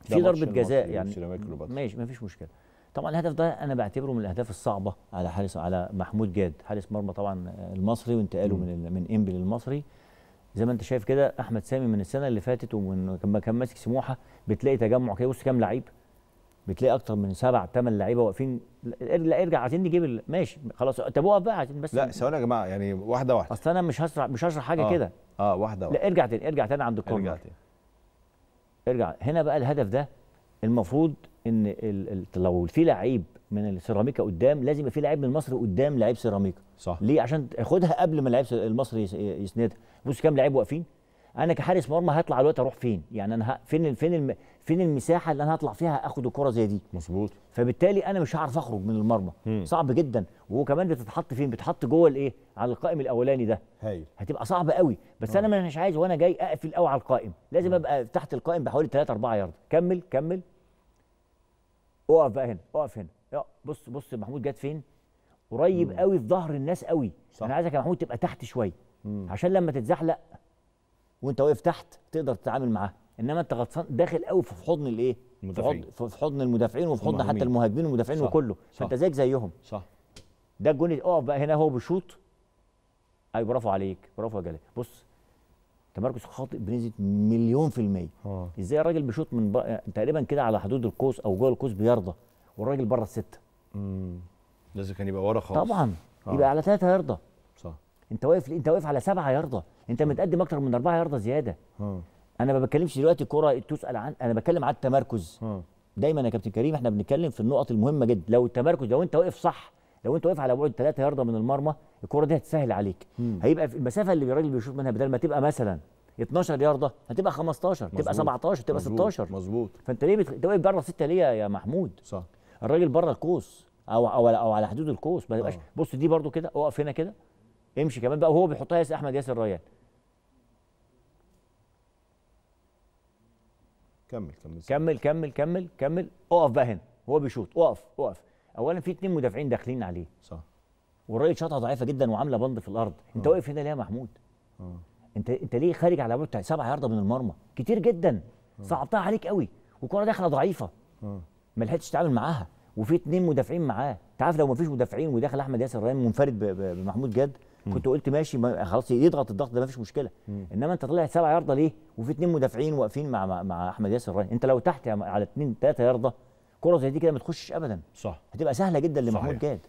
في ضربه جزاء يعني ماشي ما فيش مشكله طبعا الهدف ده انا بعتبره من الاهداف الصعبه على حارس على محمود جاد حارس مرمى طبعا المصري وانتقاله من من انبي للمصري زي ما انت شايف كده احمد سامي من السنه اللي فاتت ومن لما كان ماسك سموحه بتلاقي تجمع كده بص كام لعيب بتلاقي اكتر من سبع ثمان لعيبه واقفين لا ارجع عايزين نجيب ماشي خلاص طب اقف بقى عايزين بس لا ثواني يا جماعه يعني واحده واحده اصل انا مش هشرح مش هشرح حاجه آه كده اه واحده واحده لا ارجع تاني ارجع تاني عند الكورنر ارجع تاني ارجع هنا بقى الهدف ده المفروض ان لو في لعيب من السيراميكا قدام لازم يبقى في لعيب من مصر قدام لعيب سيراميكا صح ليه عشان تاخدها قبل ما لعيب المصري يسندها بص كام لعيب واقفين انا كحارس مرمى هطلع دلوقتي اروح فين يعني انا فين فين الم... فين المساحه اللي انا هطلع فيها اخد الكره زي دي مظبوط فبالتالي انا مش هعرف اخرج من المرمى مم. صعب جدا وهو كمان بتتحط فين بتتحط جوه الايه على القائم الاولاني ده هاي. هتبقى صعبه قوي بس مم. آه. انا مش عايز وانا جاي اقفل قوي على القائم لازم مم. ابقى تحت القائم بحوالي 3 4 يارد كمل كمل اقف بقى هنا اقف هنا يا بص بص محمود جت فين قريب قوي في ظهر الناس قوي صح. انا عايزك يا محمود تبقى تحت شويه عشان لما تتزحلق وانت واقف تحت تقدر تتعامل معاه انما انت غطسان داخل قوي في حضن الايه في حضن المدافعين وفي حضن حتى المهاجمين والمدافعين وكله صح فانت زيك زيهم صح ده الجون اقف بقى هنا هو بيشوط اي برافو عليك برافو يا جلال بص تمركز خاطئ بنسبه مليون في الميه آه. ازاي الراجل بيشوط من بق... تقريبا كده على حدود القوس او جوه القوس بيرضى والراجل بره السته امم لازم كان يبقى ورا خالص طبعا آه. يبقى على ثلاثه يرضى صح انت واقف انت واقف على سبعه يرضى انت متقدم اكتر من اربعه يارده زياده م. انا ما بتكلمش دلوقتي كره تسال عن انا بتكلم على التمركز م. دايما يا كابتن كريم احنا بنتكلم في النقط المهمه جدا لو التمركز لو انت واقف صح لو انت واقف على بعد 3 يارده من المرمى الكره دي هتسهل عليك م. هيبقى في المسافه اللي الراجل بيشوف منها بدل ما تبقى مثلا 12 يارده هتبقى 15 مزبوط. تبقى 17 تبقى مزبوط. 16 مظبوط فانت ليه بت... انت واقف بره 6 ليه يا محمود صح الراجل بره القوس او او او على حدود القوس ما تبقاش اه. بص دي برده كده اقف هنا كده امشي كمان بقى وهو بيحطها ياسر احمد ياسر ريان كمل كمل كمل كمل كمل كمل اقف بقى هنا هو بيشوط اقف اقف اولا في اتنين مدافعين داخلين عليه صح والراجل شاطها ضعيفه جدا وعامله بند في الارض انت آه. واقف هنا ليه يا محمود أوه. انت انت ليه خارج على بعد 7 يارده من المرمى كتير جدا آه. صعبتها عليك قوي والكره داخله ضعيفه آه. ما لحقتش تتعامل معاها وفي اتنين مدافعين معاه انت عارف لو ما فيش مدافعين وداخل احمد ياسر ريان منفرد بمحمود جد كنت قلت ماشي ما خلاص يضغط الضغط ده ما فيش مشكله انما انت طلعت سبعه يارده ليه وفي اثنين مدافعين واقفين مع مع, مع احمد ياسر الرايحي انت لو تحت على اثنين ثلاثه يارده كره زي دي كده ما تخشش ابدا صح هتبقى سهله جدا لمحمود جاد